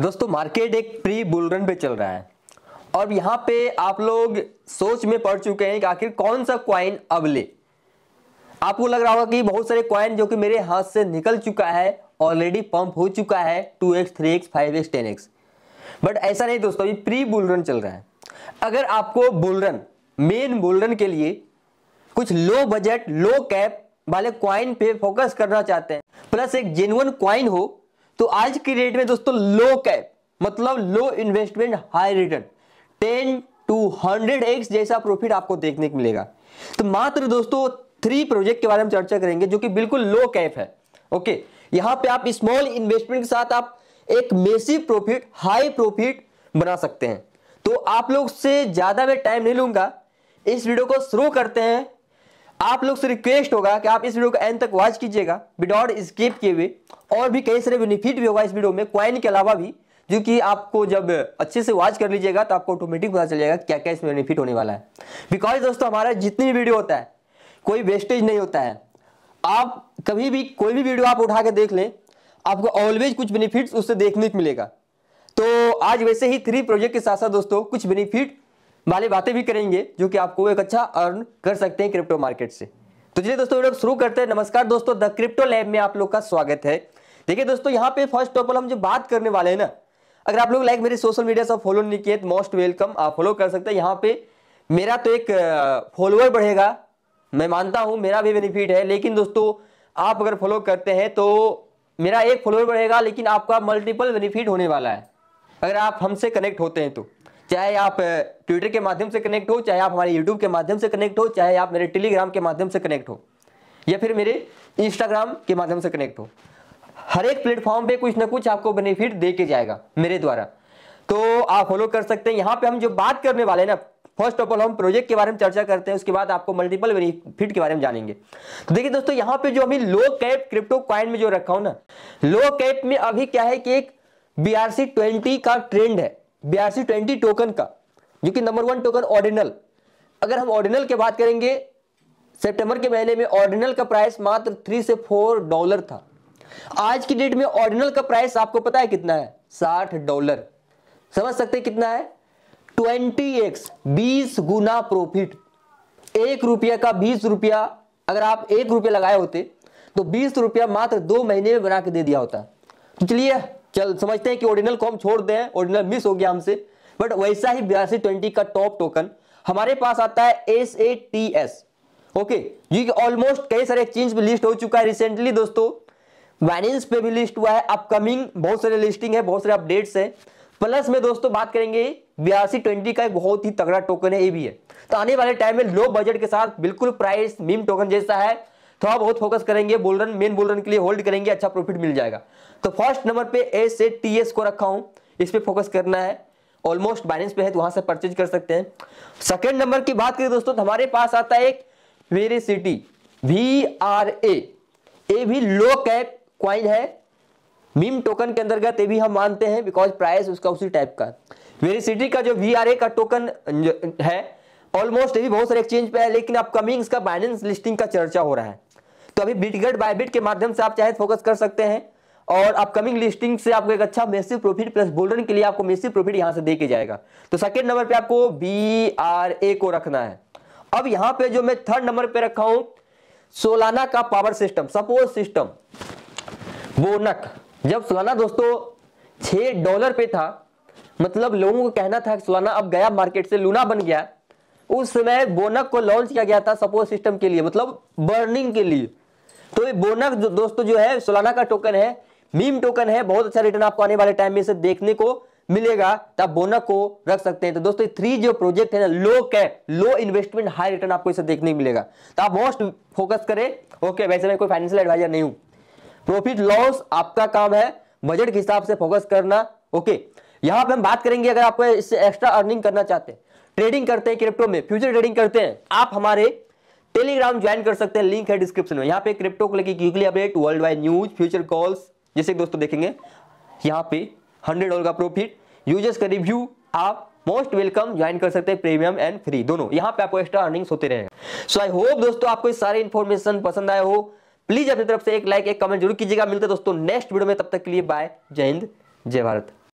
दोस्तों मार्केट एक pre run पे चल रहा है और यहाँ पे आप लोग सोच में पड़ चुके हैं कि आखिर कौन सा क्वाइन अब ले आपको लग रहा होगा कि बहुत सारे क्वाइन जो कि मेरे हाथ से निकल चुका है ऑलरेडी पंप हो चुका है two X three X five X ten X but ऐसा नहीं दोस्तों ये प्री रन चल रहा है अगर आपको बुलरन मेन रन के लिए कुछ लो बजट लो कैप वाले क्वाइन पे फोकस करना चाहते हैं प्लस एक जेनुअन क्वाइन हो तो आज की डेट में दोस्तों लो कैप मतलब low investment high return ten to hundred X जैसा प्रॉफिट आपको देखने को मिलेगा तो मात्र दोस्तों थ्री प्रोजेक्ट के बारे में चर्चा करेंगे जो कि बिल्कुल लो कैप है ओके यहां पे आप स्मॉल इन्वेस्टमेंट के साथ आप एक मेसिव प्रॉफिट हाई प्रॉफिट बना सकते हैं तो आप लोग से ज्यादा मैं टाइम नहीं लूंगा इस वीडियो को शुरू करते हैं आप लोग से रिक्वेस्ट होगा कि आप इस वीडियो को एंड तक वॉच कीजिएगा विदाउट स्किप किए हुए और भी कई सारे बेनिफिट भी होगा इस वीडियो में क्वाइन के अलावा भी जो कि आपको जब अच्छे से वॉच कर लीजिएगा तो आपको ऑटोमेटिक पता चल जाएगा क्या क्या इसमें बेनिफिट होने वाला है बिकॉज दोस्तों हमारा जितनी भी वीडियो होता है कोई वेस्टेज नहीं होता है आप कभी भी कोई भी वीडियो आप उठा के देख लें आपको ऑलवेज कुछ बेनिफिट्स उससे देखने को मिलेगा तो आज वैसे ही थ्री प्रोजेक्ट के साथ साथ दोस्तों कुछ बेनिफिट वाली बातें भी करेंगे जो कि आपको एक अच्छा अर्न कर सकते हैं क्रिप्टो मार्केट से तो चलिए दोस्तों वीडियो शुरू करते हैं नमस्कार दोस्तों द क्रिप्टो लैब में आप लोग का स्वागत है देखिए दोस्तों यहाँ पे फर्स्ट ऑफ ऑल हम जो बात करने वाले हैं ना अगर आप लोग लाइक मेरे सोशल मीडिया से फॉलो नहीं किए तो मोस्ट वेलकम आप फॉलो कर सकते हैं यहाँ पे मेरा तो एक फॉलोअर बढ़ेगा मैं मानता हूँ मेरा भी बेनिफिट है लेकिन दोस्तों आप अगर फॉलो करते हैं तो मेरा एक फॉलोअर बढ़ेगा लेकिन आपका मल्टीपल बेनिफिट होने वाला है अगर आप हमसे कनेक्ट होते हैं तो चाहे आप ट्विटर के माध्यम से कनेक्ट हो चाहे आप हमारे यूट्यूब के माध्यम से कनेक्ट हो चाहे आप मेरे टेलीग्राम के माध्यम से कनेक्ट हो या फिर मेरे इंस्टाग्राम के माध्यम से कनेक्ट हो हर एक प्लेटफॉर्म पे कुछ ना कुछ आपको बेनिफिट दे के जाएगा मेरे द्वारा तो आप फॉलो कर सकते हैं यहाँ पे हम जो बात करने वाले हैं ना फर्स्ट ऑफ ऑल हम प्रोजेक्ट के बारे में चर्चा करते हैं उसके बाद आपको मल्टीपल बेनिफिट के बारे में जानेंगे तो देखिए दोस्तों यहाँ पे जो अभी लो कैप क्रिप्टो कॉइन में जो रखा हो ना लो कैप में अभी क्या है कि एक बी आर सी ट्वेंटी का ट्रेंड है बयासी ट्वेंटी टोकन का जो कि नंबर वन टोकन ऑर्डिनल अगर हम ऑर्डिनल की बात करेंगे सितंबर के महीने में ऑर्डिनल का प्राइस मात्र थ्री से फोर डॉलर था आज की डेट में ऑर्डिनल का प्राइस आपको पता है कितना है साठ डॉलर समझ सकते हैं कितना है ट्वेंटी एक्स बीस गुना प्रॉफिट एक रुपया का बीस रुपया अगर आप एक रुपया लगाए होते तो बीस रुपया मात्र दो महीने में बना के दे दिया होता तो चलिए चल समझते हैं कि ओरिजिनल को हम छोड़ दें ओरिजिनल मिस हो गया हमसे बट वैसा ही बयासी ट्वेंटी का टॉप टोकन हमारे पास आता है S A T S okay almost कई सारे एक्सचेंज में लिस्ट हो चुका है रिसेंटली दोस्तों वाइनेंस पे भी लिस्ट हुआ है अपकमिंग बहुत सारे लिस्टिंग है बहुत सारे अपडेट्स है प्लस में दोस्तों बात करेंगे बयासी ट्वेंटी का एक बहुत ही तगड़ा टोकन है ये भी है तो आने वाले टाइम में लो बजट के साथ बिल्कुल प्राइस मीम टोकन जैसा है थोड़ा तो बहुत फोकस करेंगे बोल रन मेन बोल रन के लिए होल्ड करेंगे अच्छा प्रॉफिट मिल जाएगा तो फर्स्ट नंबर पे ए से टी एस को रखा हूं इस पर फोकस करना है ऑलमोस्ट बाइनेंस पे है तो वहां से परचेज कर सकते हैं सेकेंड नंबर की बात करें दोस्तों तो हमारे पास आता है एक सिटी वी आर ए ये भी लो कैप क्वाइन है मीम टोकन के अंतर्गत ये भी हम मानते हैं बिकॉज प्राइस उसका उसी टाइप का वेरेसिटी का जो वी आर ए का टोकन है ऑलमोस्ट ये भी बहुत सारे एक्सचेंज पे है लेकिन अपकमिंग इसका बाइनेंस लिस्टिंग का चर्चा हो रहा है तो अभी बिटगेट बाय बिट के माध्यम से आप चाहे फोकस तो कर सकते हैं और अपकमिंग लिस्टिंग से आपको एक अच्छा मेसिव प्रॉफिट प्लस बोल्डन के लिए आपको मेसिव प्रॉफिट यहां से देके जाएगा तो सेकेंड नंबर पे आपको बी आर ए को रखना है अब यहां पे जो मैं थर्ड नंबर पे रखा हूं सोलाना का power system suppose system Bonk जब सोलाना दोस्तों छह डॉलर पे था मतलब लोगों को कहना था सोलाना अब गया मार्केट से लूना बन गया उस समय बोनक को लॉन्च किया गया था सपोज सिस्टम के लिए मतलब बर्निंग के लिए तो ये बोनक जो दोस्तों जो है सोलाना का टोकन है मीम टोकन है बहुत अच्छा रिटर्न आपको आने वाले टाइम में इसे देखने को मिलेगा तो आप बोनक को रख सकते हैं तो दोस्तों थ्री जो प्रोजेक्ट है ना low cap low investment high return आपको इसे देखने को मिलेगा तो आप मोस्ट फोकस करें ओके वैसे मैं कोई फाइनेंशियल एडवाइजर नहीं हूं प्रॉफिट लॉस आपका काम है बजट के हिसाब से फोकस करना ओके यहां पर हम बात करेंगे अगर आपको इससे एक्स्ट्रा अर्निंग करना चाहते हैं ट्रेडिंग करते हैं क्रिप्टो में फ्यूचर ट्रेडिंग करते हैं आप हमारे टेलीग्राम ज्वाइन कर सकते हैं लिंक है डिस्क्रिप्शन में यहाँ पे क्रिप्टो को लेकर weekly update worldwide news future calls जैसे दोस्तों देखेंगे यहाँ पे हंड्रेड डॉलर का प्रॉफिट यूजर्स का रिव्यू आप मोस्ट वेलकम ज्वाइन कर सकते हैं प्रीमियम एंड फ्री दोनों यहाँ पे आपको एक्स्ट्रा अर्निंग्स होते रहे सो आई होप दोस्तों आपको सारे इन्फॉर्मेशन पसंद आया हो प्लीज अपनी तरफ से एक लाइक एक कमेंट जरूर कीजिएगा मिलते दोस्तों नेक्स्ट वीडियो में तब तक के लिए बाय जय हिंद जय भारत